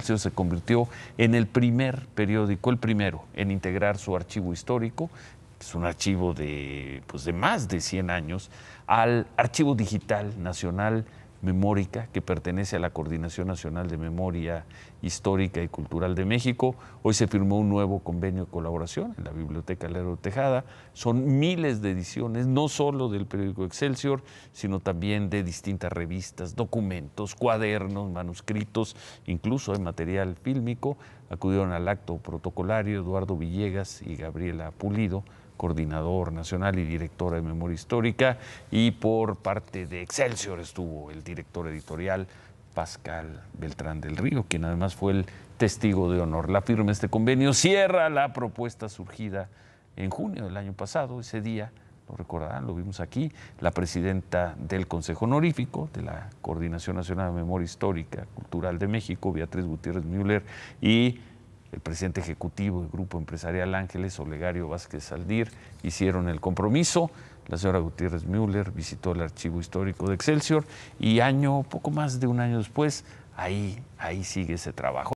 se convirtió en el primer periódico, el primero, en integrar su archivo histórico, es un archivo de, pues, de más de 100 años, al Archivo Digital Nacional memórica que pertenece a la Coordinación Nacional de Memoria Histórica y Cultural de México. Hoy se firmó un nuevo convenio de colaboración en la Biblioteca Lero Tejada. Son miles de ediciones, no solo del periódico Excelsior, sino también de distintas revistas, documentos, cuadernos, manuscritos, incluso de material fílmico. Acudieron al acto protocolario Eduardo Villegas y Gabriela Pulido coordinador nacional y directora de Memoria Histórica, y por parte de Excelsior estuvo el director editorial Pascal Beltrán del Río, quien además fue el testigo de honor. La firma de este convenio cierra la propuesta surgida en junio del año pasado, ese día, lo recordarán, lo vimos aquí, la presidenta del Consejo Honorífico de la Coordinación Nacional de Memoria Histórica Cultural de México, Beatriz Gutiérrez Müller, y el presidente ejecutivo del Grupo Empresarial Ángeles, Olegario Vázquez Aldir, hicieron el compromiso. La señora Gutiérrez Müller visitó el archivo histórico de Excelsior y año, poco más de un año después, ahí, ahí sigue ese trabajo.